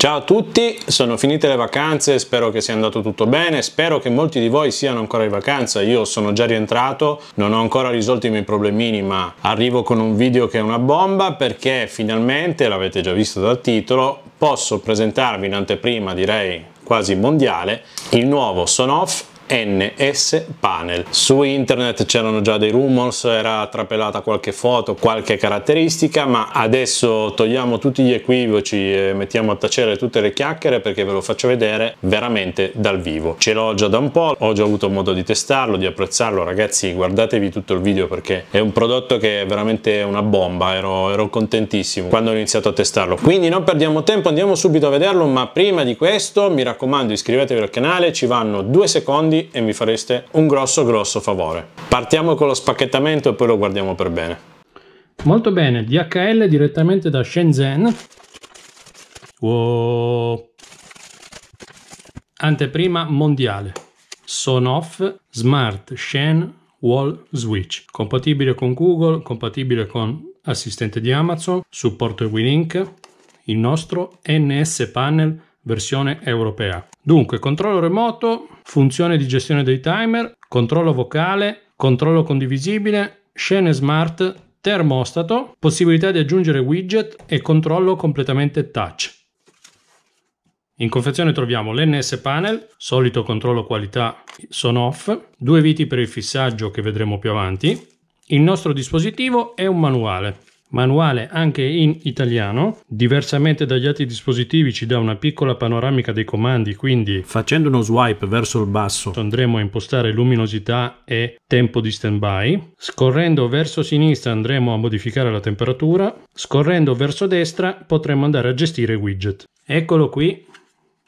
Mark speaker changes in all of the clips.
Speaker 1: Ciao a tutti, sono finite le vacanze, spero che sia andato tutto bene, spero che molti di voi siano ancora in vacanza, io sono già rientrato, non ho ancora risolto i miei problemini ma arrivo con un video che è una bomba perché finalmente, l'avete già visto dal titolo, posso presentarvi in anteprima direi quasi mondiale il nuovo Sonoff NS Panel. Su internet c'erano già dei rumors, era trapelata qualche foto, qualche caratteristica, ma adesso togliamo tutti gli equivoci e mettiamo a tacere tutte le chiacchiere perché ve lo faccio vedere veramente dal vivo. Ce l'ho già da un po', ho già avuto modo di testarlo, di apprezzarlo, ragazzi guardatevi tutto il video perché è un prodotto che è veramente una bomba, ero, ero contentissimo quando ho iniziato a testarlo. Quindi non perdiamo tempo, andiamo subito a vederlo, ma prima di questo mi raccomando iscrivetevi al canale, ci vanno due secondi soldi e mi fareste un grosso grosso favore. Partiamo con lo spacchettamento e poi lo guardiamo per bene. Molto bene, DHL direttamente da Shenzhen. Wow. Anteprima mondiale. Sonoff Smart Shen Wall Switch. Compatibile con Google, compatibile con assistente di Amazon, supporto Winink, il nostro NS Panel versione europea. Dunque, controllo remoto, funzione di gestione dei timer, controllo vocale, controllo condivisibile, scene smart, termostato, possibilità di aggiungere widget e controllo completamente touch. In confezione troviamo l'NS panel, solito controllo qualità son off, due viti per il fissaggio che vedremo più avanti. Il nostro dispositivo è un manuale. Manuale anche in italiano, diversamente dagli altri dispositivi ci dà una piccola panoramica dei comandi, quindi facendo uno swipe verso il basso andremo a impostare luminosità e tempo di standby, scorrendo verso sinistra andremo a modificare la temperatura, scorrendo verso destra potremo andare a gestire i widget. Eccolo qui,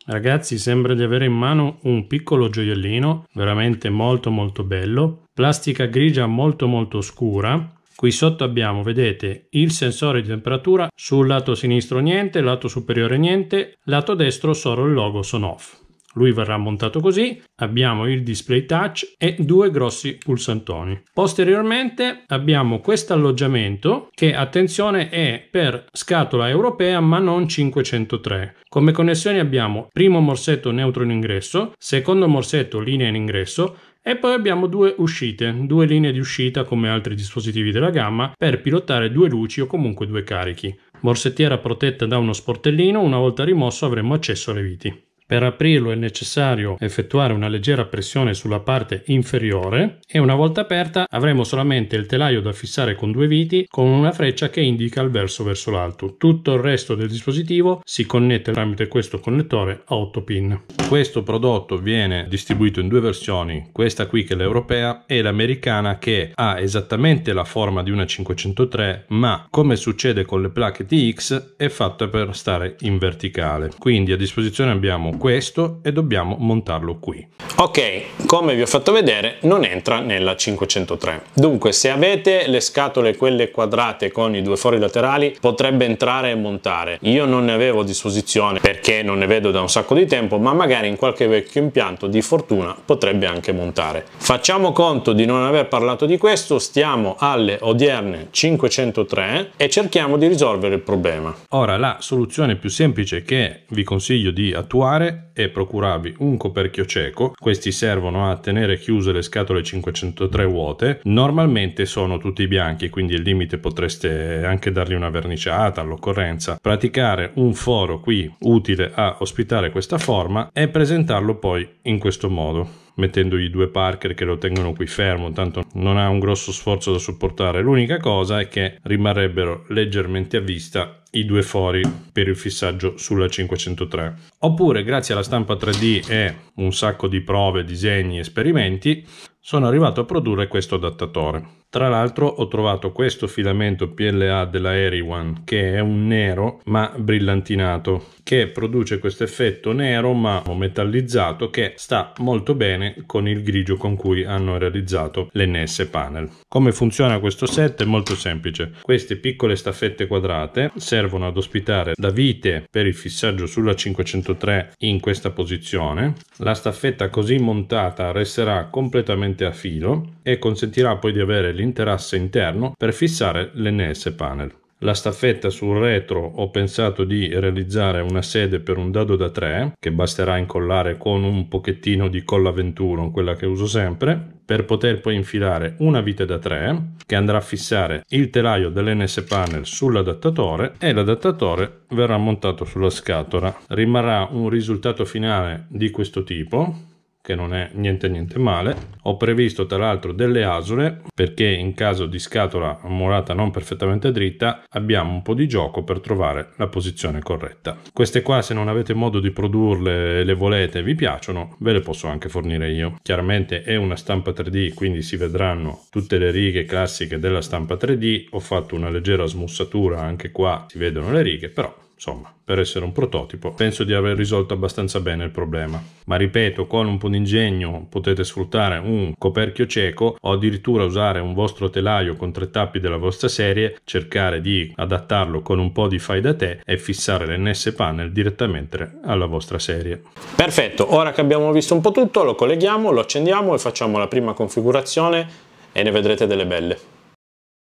Speaker 1: Ragazzi, sembra di avere in mano un piccolo gioiellino, veramente molto molto bello, plastica grigia molto molto scura, Qui sotto abbiamo, vedete, il sensore di temperatura, sul lato sinistro niente, lato superiore niente, lato destro solo il logo sono off. Lui verrà montato così, abbiamo il display touch e due grossi pulsantoni. Posteriormente abbiamo questo alloggiamento che, attenzione, è per scatola europea ma non 503. Come connessioni abbiamo primo morsetto neutro in ingresso, secondo morsetto linea in ingresso, e poi abbiamo due uscite, due linee di uscita come altri dispositivi della gamma per pilotare due luci o comunque due carichi. Borsettiera protetta da uno sportellino, una volta rimosso avremo accesso alle viti. Per aprirlo è necessario effettuare una leggera pressione sulla parte inferiore e una volta aperta avremo solamente il telaio da fissare con due viti con una freccia che indica il verso verso l'alto. Tutto il resto del dispositivo si connette tramite questo connettore a 8 pin. Questo prodotto viene distribuito in due versioni, questa qui che è l'europea e l'americana che ha esattamente la forma di una 503 ma come succede con le placche TX è fatta per stare in verticale. Quindi a disposizione abbiamo questo e dobbiamo montarlo qui. Ok, come vi ho fatto vedere non entra nella 503. Dunque se avete le scatole quelle quadrate con i due fori laterali potrebbe entrare e montare. Io non ne avevo a disposizione perché non ne vedo da un sacco di tempo ma magari in qualche vecchio impianto di fortuna potrebbe anche montare. Facciamo conto di non aver parlato di questo, stiamo alle odierne 503 e cerchiamo di risolvere il problema. Ora la soluzione più semplice che vi consiglio di attuare e procuravi un coperchio cieco, questi servono a tenere chiuse le scatole 503 vuote, normalmente sono tutti bianchi quindi al limite potreste anche dargli una verniciata all'occorrenza, praticare un foro qui utile a ospitare questa forma e presentarlo poi in questo modo mettendogli due Parker che lo tengono qui fermo, tanto non ha un grosso sforzo da supportare. L'unica cosa è che rimarrebbero leggermente a vista i due fori per il fissaggio sulla 503. Oppure, grazie alla stampa 3D e un sacco di prove, disegni, esperimenti, sono arrivato a produrre questo adattatore. Tra l'altro ho trovato questo filamento PLA della Eriwan che è un nero ma brillantinato che produce questo effetto nero ma metallizzato che sta molto bene con il grigio con cui hanno realizzato l'NS panel. Come funziona questo set è molto semplice. Queste piccole staffette quadrate servono ad ospitare la vite per il fissaggio sulla 503 in questa posizione. La staffetta così montata resterà completamente direttamente a filo e consentirà poi di avere l'interasse interno per fissare l'NS panel. La staffetta sul retro ho pensato di realizzare una sede per un dado da 3 che basterà incollare con un pochettino di colla 21, quella che uso sempre, per poter poi infilare una vite da 3 che andrà a fissare il telaio dell'NS panel sull'adattatore e l'adattatore verrà montato sulla scatola. Rimarrà un risultato finale di questo tipo che non è niente niente male. Ho previsto tra l'altro delle asole perché in caso di scatola murata non perfettamente dritta abbiamo un po' di gioco per trovare la posizione corretta. Queste qua se non avete modo di produrle e le volete e vi piacciono ve le posso anche fornire io. Chiaramente è una stampa 3D quindi si vedranno tutte le righe classiche della stampa 3D. Ho fatto una leggera smussatura anche qua si vedono le righe però Insomma, per essere un prototipo, penso di aver risolto abbastanza bene il problema. Ma ripeto, con un po' di ingegno potete sfruttare un coperchio cieco o addirittura usare un vostro telaio con tre tappi della vostra serie, cercare di adattarlo con un po' di fai da te e fissare l'NS panel direttamente alla vostra serie. Perfetto, ora che abbiamo visto un po' tutto lo colleghiamo, lo accendiamo e facciamo la prima configurazione e ne vedrete delle belle.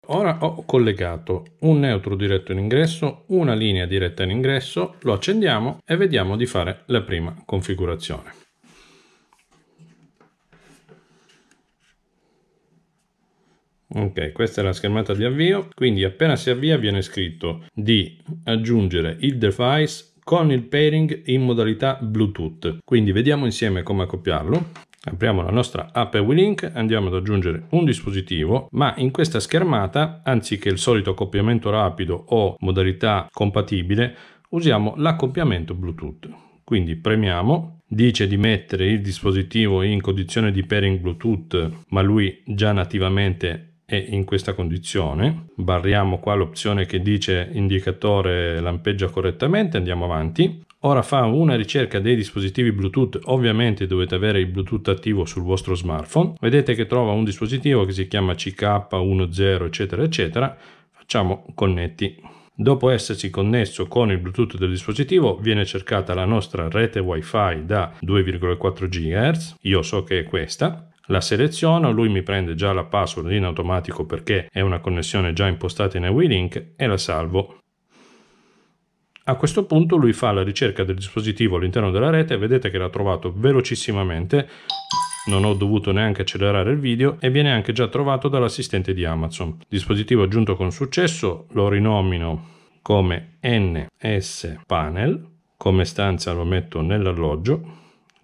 Speaker 1: Ora ho collegato un neutro diretto in ingresso, una linea diretta in ingresso, lo accendiamo e vediamo di fare la prima configurazione. Ok, questa è la schermata di avvio, quindi appena si avvia viene scritto di aggiungere il device con il pairing in modalità Bluetooth. Quindi vediamo insieme come accoppiarlo. Apriamo la nostra app WeLink, andiamo ad aggiungere un dispositivo, ma in questa schermata, anziché il solito accoppiamento rapido o modalità compatibile, usiamo l'accoppiamento Bluetooth. Quindi premiamo, dice di mettere il dispositivo in condizione di pairing Bluetooth, ma lui già nativamente è in questa condizione. Barriamo qua l'opzione che dice indicatore lampeggia correttamente, andiamo avanti. Ora fa una ricerca dei dispositivi Bluetooth, ovviamente dovete avere il Bluetooth attivo sul vostro smartphone. Vedete che trova un dispositivo che si chiama CK10 eccetera eccetera. Facciamo connetti. Dopo essersi connesso con il Bluetooth del dispositivo viene cercata la nostra rete WiFi da 2,4 GHz. Io so che è questa la seleziono, lui mi prende già la password in automatico perché è una connessione già impostata in AWI e la salvo. A questo punto lui fa la ricerca del dispositivo all'interno della rete, vedete che l'ha trovato velocissimamente, non ho dovuto neanche accelerare il video e viene anche già trovato dall'assistente di Amazon. Dispositivo aggiunto con successo, lo rinomino come NS Panel, come stanza lo metto nell'alloggio,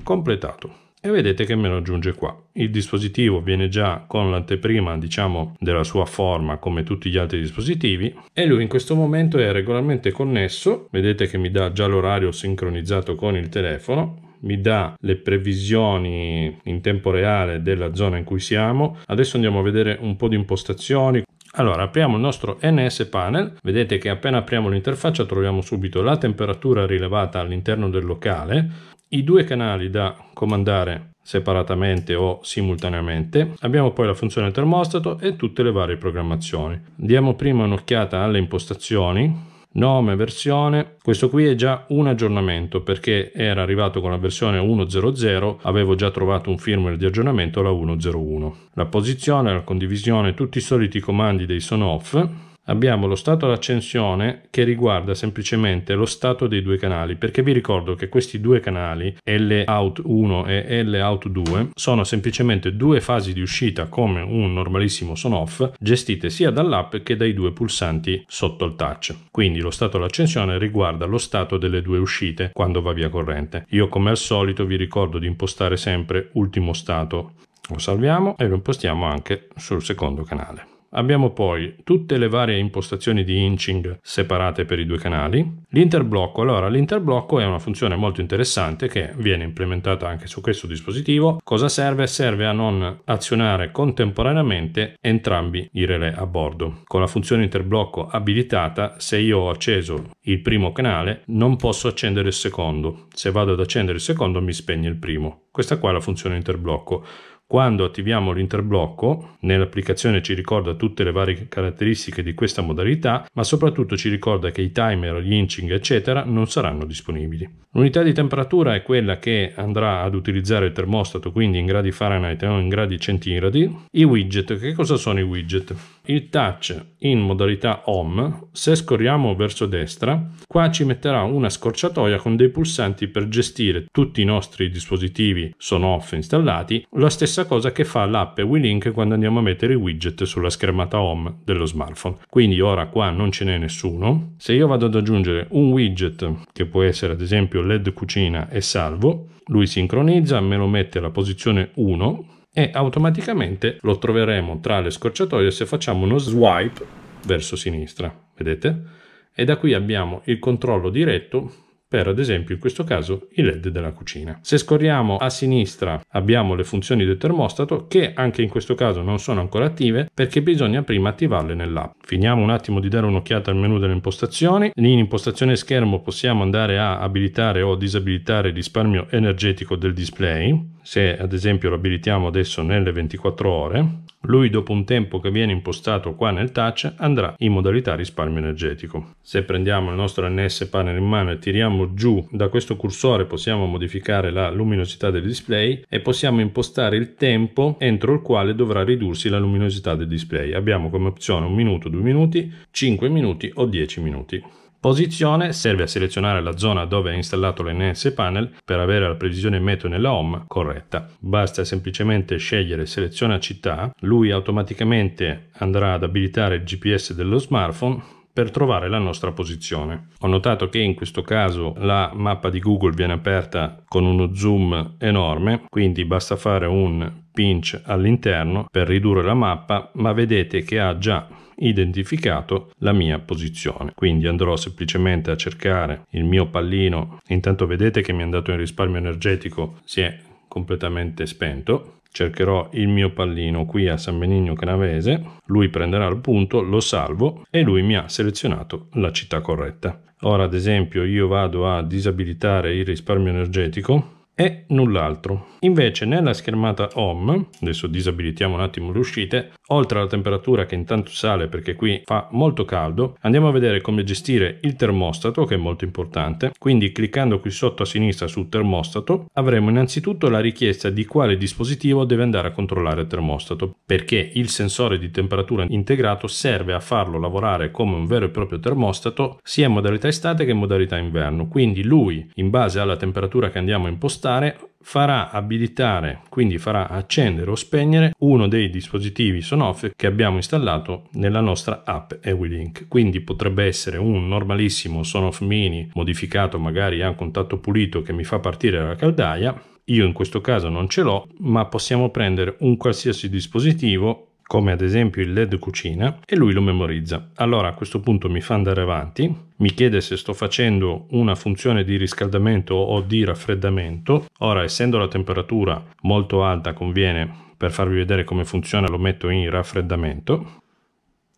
Speaker 1: completato e vedete che me lo aggiunge qua. Il dispositivo viene già con l'anteprima diciamo della sua forma come tutti gli altri dispositivi e lui in questo momento è regolarmente connesso, vedete che mi dà già l'orario sincronizzato con il telefono, mi dà le previsioni in tempo reale della zona in cui siamo. Adesso andiamo a vedere un po' di impostazioni. Allora, apriamo il nostro NS panel, vedete che appena apriamo l'interfaccia troviamo subito la temperatura rilevata all'interno del locale, i due canali da comandare separatamente o simultaneamente. Abbiamo poi la funzione termostato e tutte le varie programmazioni. Diamo prima un'occhiata alle impostazioni nome, versione. Questo qui è già un aggiornamento perché era arrivato con la versione 1.0.0, avevo già trovato un firmware di aggiornamento alla 1.0.1. La posizione, la condivisione, tutti i soliti comandi dei son off abbiamo lo stato d'accensione che riguarda semplicemente lo stato dei due canali, perché vi ricordo che questi due canali, Lout1 e Lout2, sono semplicemente due fasi di uscita come un normalissimo son off gestite sia dall'app che dai due pulsanti sotto il touch. Quindi lo stato d'accensione riguarda lo stato delle due uscite quando va via corrente. Io come al solito vi ricordo di impostare sempre ultimo stato. Lo salviamo e lo impostiamo anche sul secondo canale. Abbiamo poi tutte le varie impostazioni di inching separate per i due canali. L'interblocco, allora l'interblocco è una funzione molto interessante che viene implementata anche su questo dispositivo. Cosa serve? Serve a non azionare contemporaneamente entrambi i relè a bordo. Con la funzione interblocco abilitata, se io ho acceso il primo canale, non posso accendere il secondo. Se vado ad accendere il secondo mi spegne il primo. Questa qua è la funzione interblocco. Quando attiviamo l'interblocco, nell'applicazione ci ricorda tutte le varie caratteristiche di questa modalità, ma soprattutto ci ricorda che i timer, gli inching, eccetera, non saranno disponibili. L'unità di temperatura è quella che andrà ad utilizzare il termostato, quindi in gradi Fahrenheit e non in gradi centigradi. I widget, che cosa sono i widget? Il touch in modalità home, se scorriamo verso destra, qua ci metterà una scorciatoia con dei pulsanti per gestire tutti i nostri dispositivi sono off installati, la stessa stessa cosa che fa l'app WeLink quando andiamo a mettere i widget sulla schermata home dello smartphone. Quindi ora qua non ce n'è nessuno. Se io vado ad aggiungere un widget, che può essere ad esempio LED cucina e salvo, lui sincronizza, me lo mette alla posizione 1 e automaticamente lo troveremo tra le scorciatoie se facciamo uno swipe verso sinistra, vedete? E da qui abbiamo il controllo diretto per ad esempio in questo caso i led della cucina. Se scorriamo a sinistra abbiamo le funzioni del termostato che anche in questo caso non sono ancora attive perché bisogna prima attivarle nell'app. Finiamo un attimo di dare un'occhiata al menu delle impostazioni. In impostazione schermo possiamo andare a abilitare o disabilitare il risparmio energetico del display se ad esempio lo abilitiamo adesso nelle 24 ore, lui dopo un tempo che viene impostato qua nel touch andrà in modalità risparmio energetico. Se prendiamo il nostro NS panel in mano e tiriamo giù da questo cursore possiamo modificare la luminosità del display e possiamo impostare il tempo entro il quale dovrà ridursi la luminosità del display. Abbiamo come opzione 1 minuto, 2 minuti, 5 minuti o 10 minuti. Posizione serve a selezionare la zona dove è installato l'NS panel per avere la previsione meteo nella home corretta. Basta semplicemente scegliere seleziona città, lui automaticamente andrà ad abilitare il GPS dello smartphone per trovare la nostra posizione. Ho notato che in questo caso la mappa di Google viene aperta con uno zoom enorme, quindi basta fare un pinch all'interno per ridurre la mappa, ma vedete che ha già identificato la mia posizione. Quindi andrò semplicemente a cercare il mio pallino. Intanto vedete che mi è andato in risparmio energetico, si è completamente spento cercherò il mio pallino qui a San Benigno Canavese, lui prenderà il punto, lo salvo e lui mi ha selezionato la città corretta. Ora ad esempio io vado a disabilitare il risparmio energetico e null'altro. Invece nella schermata home, adesso disabilitiamo un attimo le uscite, oltre alla temperatura che intanto sale perché qui fa molto caldo, andiamo a vedere come gestire il termostato che è molto importante. Quindi cliccando qui sotto a sinistra sul termostato avremo innanzitutto la richiesta di quale dispositivo deve andare a controllare il termostato perché il sensore di temperatura integrato serve a farlo lavorare come un vero e proprio termostato sia in modalità estate che in modalità inverno. Quindi lui in base alla temperatura che andiamo a impostare passare farà abilitare, quindi farà accendere o spegnere uno dei dispositivi Sonoff che abbiamo installato nella nostra app Ewilink. Quindi potrebbe essere un normalissimo Sonoff Mini modificato magari a contatto pulito che mi fa partire la caldaia. Io in questo caso non ce l'ho, ma possiamo prendere un qualsiasi dispositivo come ad esempio il LED cucina, e lui lo memorizza. Allora a questo punto mi fa andare avanti, mi chiede se sto facendo una funzione di riscaldamento o di raffreddamento. Ora, essendo la temperatura molto alta, conviene per farvi vedere come funziona lo metto in raffreddamento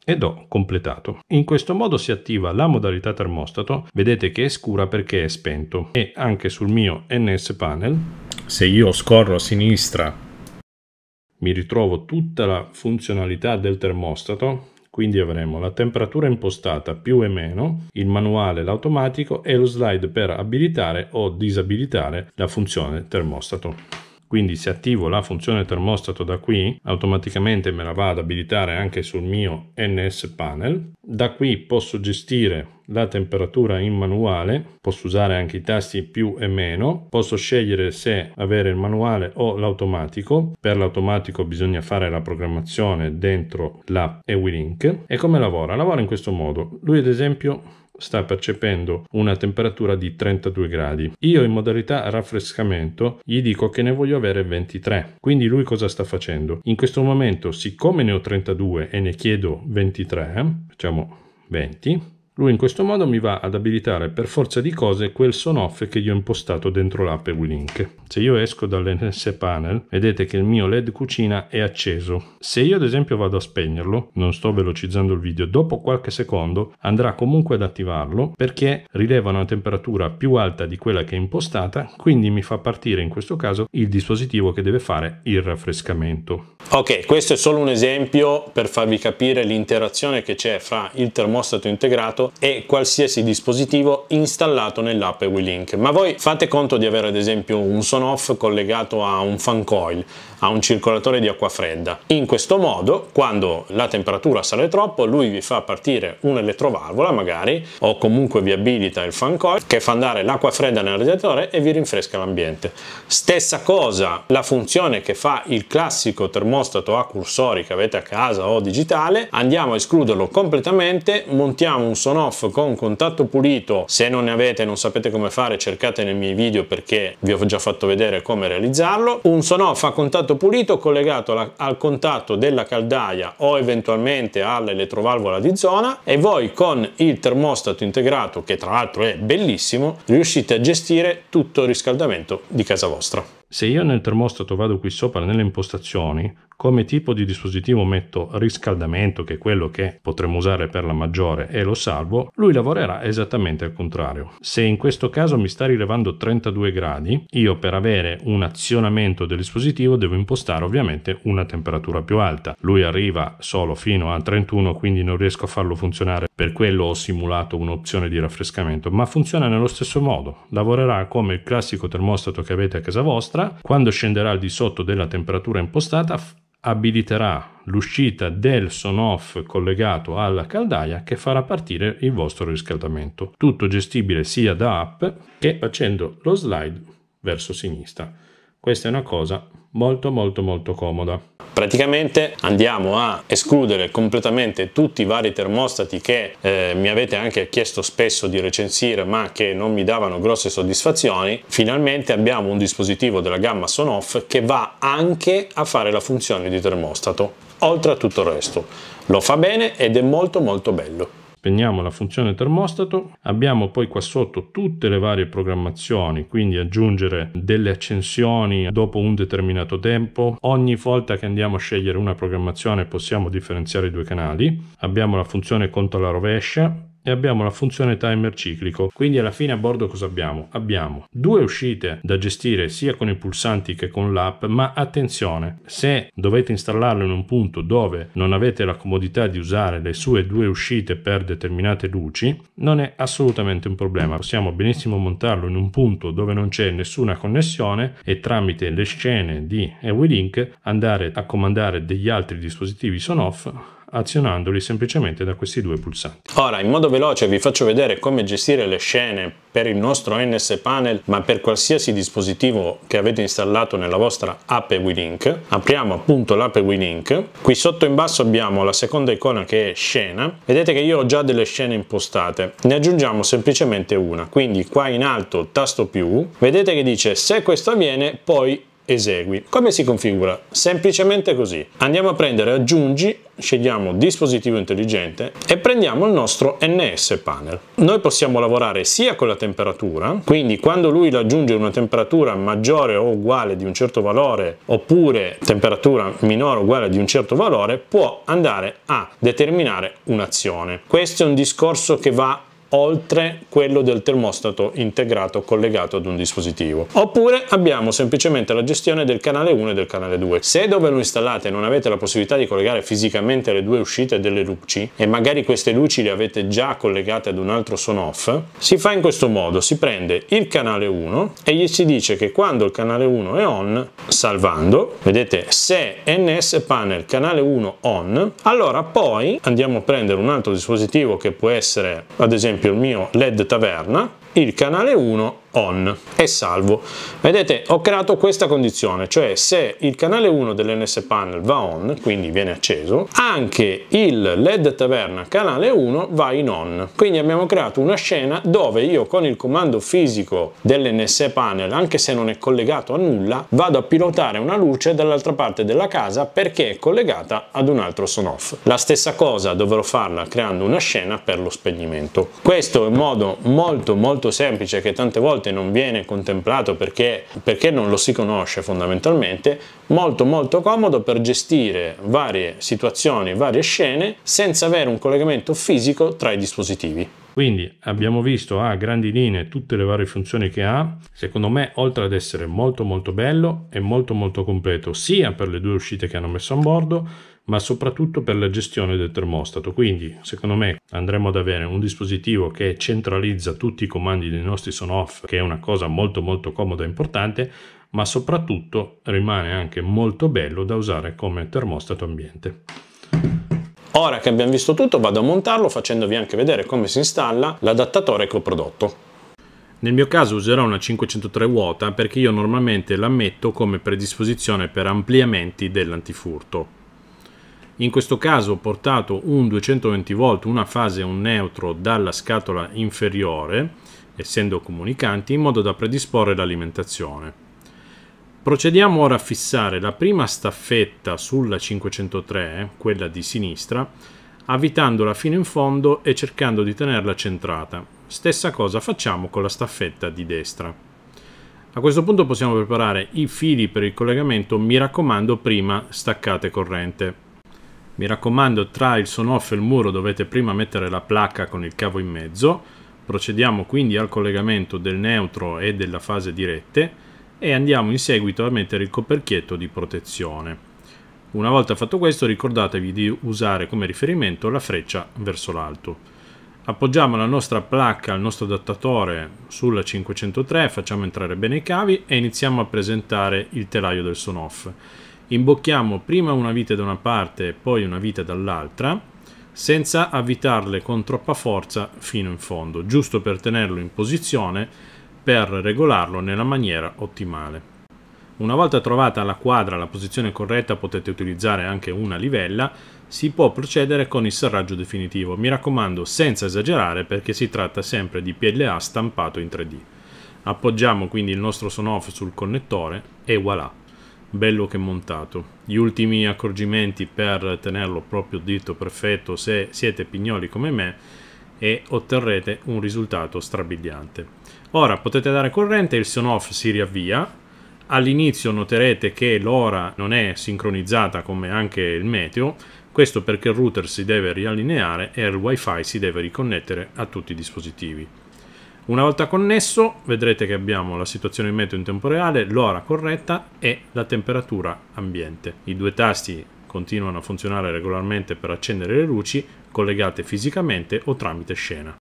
Speaker 1: ed ho completato. In questo modo si attiva la modalità termostato, vedete che è scura perché è spento e anche sul mio NS panel se io scorro a sinistra mi ritrovo tutta la funzionalità del termostato quindi avremo la temperatura impostata più e meno, il manuale, l'automatico e lo slide per abilitare o disabilitare la funzione termostato. Quindi se attivo la funzione termostato da qui, automaticamente me la va ad abilitare anche sul mio NS panel. Da qui posso gestire la temperatura in manuale, posso usare anche i tasti più e meno, posso scegliere se avere il manuale o l'automatico, per l'automatico bisogna fare la programmazione dentro l'app Ewilink e come lavora? Lavora in questo modo, lui ad esempio sta percependo una temperatura di 32 gradi. Io in modalità raffrescamento gli dico che ne voglio avere 23. Quindi lui cosa sta facendo? In questo momento, siccome ne ho 32 e ne chiedo 23, eh, facciamo 20, lui in questo modo mi va ad abilitare per forza di cose quel son off che gli ho impostato dentro l'app Link. Se io esco dall'NS panel, vedete che il mio LED cucina è acceso. Se io ad esempio vado a spegnerlo, non sto velocizzando il video, dopo qualche secondo andrà comunque ad attivarlo perché rileva una temperatura più alta di quella che è impostata, quindi mi fa partire in questo caso il dispositivo che deve fare il raffrescamento. Ok, questo è solo un esempio per farvi capire l'interazione che c'è fra il termostato integrato e qualsiasi dispositivo installato nell'app WeLink. Ma voi fate conto di avere ad esempio un on-off collegato a un fan coil a un circolatore di acqua fredda. In questo modo, quando la temperatura sale troppo, lui vi fa partire un'elettrovalvola magari o comunque vi abilita il fan coil che fa andare l'acqua fredda nel radiatore e vi rinfresca l'ambiente. Stessa cosa la funzione che fa il classico termostato a cursori che avete a casa o digitale, andiamo a escluderlo completamente, montiamo un son off con contatto pulito, se non ne avete e non sapete come fare cercate nei miei video perché vi ho già fatto vedere come realizzarlo, un son off a contatto stato pulito collegato alla, al contatto della caldaia o eventualmente all'elettrovalvola di zona e voi con il termostato integrato che tra l'altro è bellissimo riuscite a gestire tutto il riscaldamento di casa vostra. Se io nel termostato vado qui sopra nelle impostazioni come tipo di dispositivo metto riscaldamento, che è quello che potremmo usare per la maggiore, e lo salvo, lui lavorerà esattamente al contrario. Se in questo caso mi sta rilevando 32 gradi, io per avere un azionamento del dispositivo devo impostare ovviamente una temperatura più alta. Lui arriva solo fino a 31, quindi non riesco a farlo funzionare, per quello ho simulato un'opzione di raffrescamento, ma funziona nello stesso modo. Lavorerà come il classico termostato che avete a casa vostra, quando scenderà al di sotto della temperatura impostata, abiliterà l'uscita del on-off collegato alla caldaia che farà partire il vostro riscaldamento. Tutto gestibile sia da app che facendo lo slide verso sinistra. Questa è una cosa molto molto molto comoda. Praticamente andiamo a escludere completamente tutti i vari termostati che eh, mi avete anche chiesto spesso di recensire ma che non mi davano grosse soddisfazioni. Finalmente abbiamo un dispositivo della gamma Sonoff che va anche a fare la funzione di termostato, oltre a tutto il resto. Lo fa bene ed è molto molto bello spegniamo la funzione termostato, abbiamo poi qua sotto tutte le varie programmazioni, quindi aggiungere delle accensioni dopo un determinato tempo, ogni volta che andiamo a scegliere una programmazione possiamo differenziare i due canali, abbiamo la funzione conto alla rovescia, e abbiamo la funzione timer ciclico. Quindi alla fine a bordo cosa abbiamo? Abbiamo due uscite da gestire sia con i pulsanti che con l'app, ma attenzione, se dovete installarlo in un punto dove non avete la comodità di usare le sue due uscite per determinate luci, non è assolutamente un problema. Possiamo benissimo montarlo in un punto dove non c'è nessuna connessione e tramite le scene di Ewilink andare a comandare degli altri dispositivi sono off azionandoli semplicemente da questi due pulsanti. Ora in modo veloce vi faccio vedere come gestire le scene per il nostro NS Panel ma per qualsiasi dispositivo che avete installato nella vostra app WeLink. Apriamo appunto l'app WeLink. Qui sotto in basso abbiamo la seconda icona che è scena. Vedete che io ho già delle scene impostate. Ne aggiungiamo semplicemente una. Quindi qua in alto tasto più. Vedete che dice se questo avviene poi esegui. Come si configura? Semplicemente così. Andiamo a prendere aggiungi, scegliamo dispositivo intelligente e prendiamo il nostro NS panel. Noi possiamo lavorare sia con la temperatura, quindi quando lui raggiunge una temperatura maggiore o uguale di un certo valore oppure temperatura minore o uguale di un certo valore, può andare a determinare un'azione. Questo è un discorso che va oltre quello del termostato integrato collegato ad un dispositivo. Oppure abbiamo semplicemente la gestione del canale 1 e del canale 2. Se dove lo installate non avete la possibilità di collegare fisicamente le due uscite delle luci e magari queste luci le avete già collegate ad un altro son off, si fa in questo modo, si prende il canale 1 e gli si dice che quando il canale 1 è on, salvando, vedete se NS panel canale 1 on, allora poi andiamo a prendere un altro dispositivo che può essere ad esempio esempio il mio LED Taverna, il canale 1 on e salvo. Vedete, ho creato questa condizione, cioè se il canale 1 dell'NS panel va on, quindi viene acceso, anche il LED taverna canale 1 va in on. Quindi abbiamo creato una scena dove io con il comando fisico dell'NS panel, anche se non è collegato a nulla, vado a pilotare una luce dall'altra parte della casa perché è collegata ad un altro son off. La stessa cosa dovrò farla creando una scena per lo spegnimento. Questo è un modo molto molto semplice che tante volte volte non viene contemplato perché, perché non lo si conosce fondamentalmente, molto molto comodo per gestire varie situazioni, varie scene senza avere un collegamento fisico tra i dispositivi. Quindi abbiamo visto a grandi linee tutte le varie funzioni che ha. Secondo me, oltre ad essere molto molto bello, è molto molto completo sia per le due uscite che hanno messo a bordo, ma soprattutto per la gestione del termostato. Quindi, secondo me, andremo ad avere un dispositivo che centralizza tutti i comandi dei nostri on-off, che è una cosa molto molto comoda e importante, ma soprattutto rimane anche molto bello da usare come termostato ambiente. Ora che abbiamo visto tutto vado a montarlo facendovi anche vedere come si installa l'adattatore che ho prodotto. Nel mio caso userò una 503 vuota perché io normalmente la metto come predisposizione per ampliamenti dell'antifurto. In questo caso ho portato un 220V, una fase e un neutro dalla scatola inferiore, essendo comunicanti, in modo da predisporre l'alimentazione. Procediamo ora a fissare la prima staffetta sulla 503, quella di sinistra, avvitandola fino in fondo e cercando di tenerla centrata. Stessa cosa facciamo con la staffetta di destra. A questo punto possiamo preparare i fili per il collegamento, mi raccomando prima staccate corrente. Mi raccomando tra il off e il muro dovete prima mettere la placca con il cavo in mezzo. Procediamo quindi al collegamento del neutro e della fase dirette e andiamo in seguito a mettere il coperchietto di protezione. Una volta fatto questo ricordatevi di usare come riferimento la freccia verso l'alto. Appoggiamo la nostra placca, il nostro adattatore sulla 503, facciamo entrare bene i cavi e iniziamo a presentare il telaio del son off. Imbocchiamo prima una vite da una parte e poi una vite dall'altra senza avvitarle con troppa forza fino in fondo, giusto per tenerlo in posizione per regolarlo nella maniera ottimale. Una volta trovata la quadra alla posizione corretta potete utilizzare anche una livella, si può procedere con il serraggio definitivo, mi raccomando senza esagerare perché si tratta sempre di PLA stampato in 3D. Appoggiamo quindi il nostro Sonoff sul connettore e voilà, bello che montato. Gli ultimi accorgimenti per tenerlo proprio dritto perfetto se siete pignoli come me e otterrete un risultato strabiliante. Ora potete dare corrente, il on off si riavvia. All'inizio noterete che l'ora non è sincronizzata come anche il meteo, questo perché il router si deve riallineare e il wifi si deve riconnettere a tutti i dispositivi. Una volta connesso vedrete che abbiamo la situazione meteo in tempo reale, l'ora corretta e la temperatura ambiente. I due tasti continuano a funzionare regolarmente per accendere le luci collegate fisicamente o tramite scena.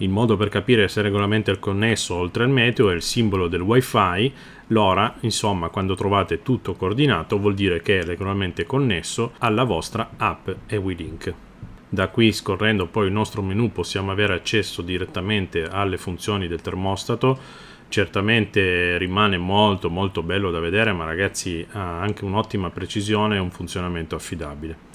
Speaker 1: Il modo per capire se il regolamento è connesso oltre al meteo è il simbolo del wifi, l'ora, insomma quando trovate tutto coordinato vuol dire che è regolarmente connesso alla vostra app e WeLink. Da qui scorrendo poi il nostro menu possiamo avere accesso direttamente alle funzioni del termostato, certamente rimane molto molto bello da vedere ma ragazzi ha anche un'ottima precisione e un funzionamento affidabile.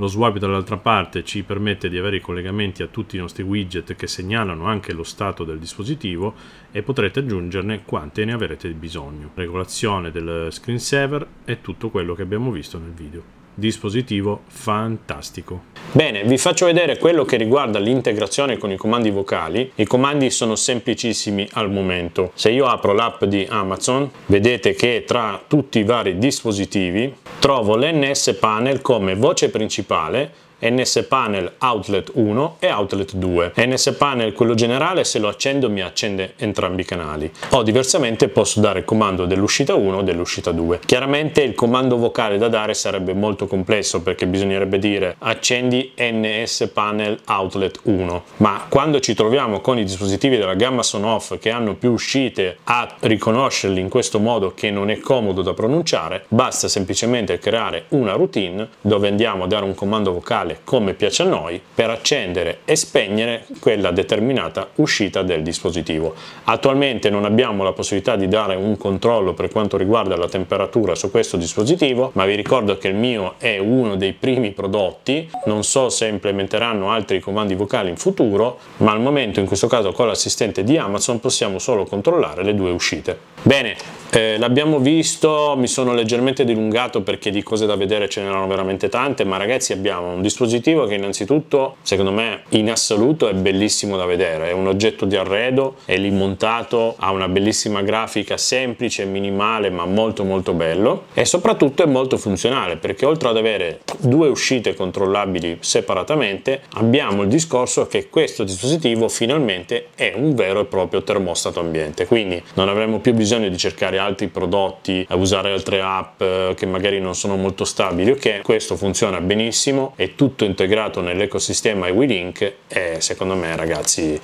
Speaker 1: Lo swipe dall'altra parte ci permette di avere i collegamenti a tutti i nostri widget che segnalano anche lo stato del dispositivo e potrete aggiungerne quante ne avrete bisogno. Regolazione del screensaver e tutto quello che abbiamo visto nel video dispositivo fantastico. Bene, vi faccio vedere quello che riguarda l'integrazione con i comandi vocali. I comandi sono semplicissimi al momento. Se io apro l'app di Amazon, vedete che tra tutti i vari dispositivi trovo l'NS panel come voce principale NS Panel Outlet 1 e Outlet 2. NS Panel, quello generale, se lo accendo mi accende entrambi i canali. O diversamente posso dare il comando dell'uscita 1 o dell'uscita 2. Chiaramente il comando vocale da dare sarebbe molto complesso perché bisognerebbe dire accendi NS Panel Outlet 1. Ma quando ci troviamo con i dispositivi della gamma Sonoff che hanno più uscite a riconoscerli in questo modo che non è comodo da pronunciare, basta semplicemente creare una routine dove andiamo a dare un comando vocale centrale, come piace a noi, per accendere e spegnere quella determinata uscita del dispositivo. Attualmente non abbiamo la possibilità di dare un controllo per quanto riguarda la temperatura su questo dispositivo, ma vi ricordo che il mio è uno dei primi prodotti, non so se implementeranno altri comandi vocali in futuro, ma al momento in questo caso con l'assistente di Amazon possiamo solo controllare le due uscite. Bene, eh, l'abbiamo visto, mi sono leggermente dilungato perché di cose da vedere ce n'erano veramente tante, ma ragazzi abbiamo un dispositivo che innanzitutto, secondo me, in assoluto è bellissimo da vedere, è un oggetto di arredo, è lì montato, ha una bellissima grafica semplice, minimale, ma molto molto bello e soprattutto è molto funzionale perché oltre ad avere due uscite controllabili separatamente, abbiamo il discorso che questo dispositivo finalmente è un vero e proprio termostato ambiente, quindi non avremo più bisogno di cercare altri prodotti, a usare altre app eh, che magari non sono molto stabili, ok, questo funziona benissimo, è tutto integrato nell'ecosistema WeLink e secondo me ragazzi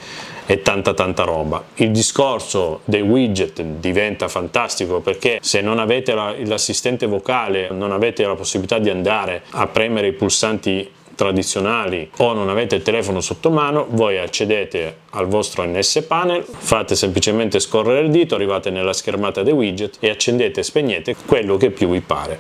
Speaker 1: è tanta tanta roba. Il discorso dei widget diventa fantastico perché se non avete l'assistente vocale non avete la possibilità di andare a premere i pulsanti tradizionali o non avete il telefono sotto mano, voi accedete al vostro NS panel, fate semplicemente scorrere il dito, arrivate nella schermata dei widget e accendete e spegnete quello che più vi pare.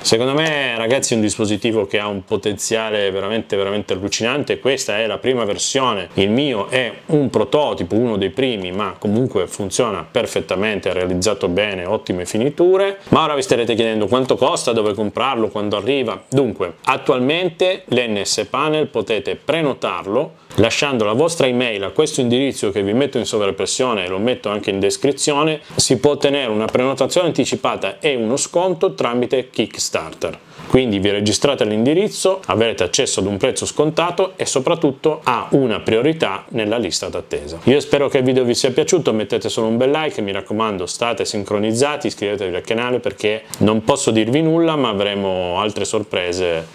Speaker 1: Secondo me ragazzi è un dispositivo che ha un potenziale veramente veramente allucinante, questa è la prima versione, il mio è un prototipo, uno dei primi, ma comunque funziona perfettamente, ha realizzato bene, ottime finiture, ma ora vi starete chiedendo quanto costa, dove comprarlo, quando arriva. Dunque, attualmente le DNS Panel potete prenotarlo lasciando la vostra email a questo indirizzo che vi metto in sovrappressione e lo metto anche in descrizione si può ottenere una prenotazione anticipata e uno sconto tramite Kickstarter quindi vi registrate all'indirizzo, avrete accesso ad un prezzo scontato e soprattutto a una priorità nella lista d'attesa. Io spero che il video vi sia piaciuto, mettete solo un bel like, mi raccomando state sincronizzati, iscrivetevi al canale perché non posso dirvi nulla ma avremo altre sorprese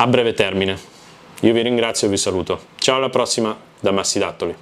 Speaker 1: a breve termine. Io vi ringrazio e vi saluto. Ciao alla prossima da Massi Massidattoli.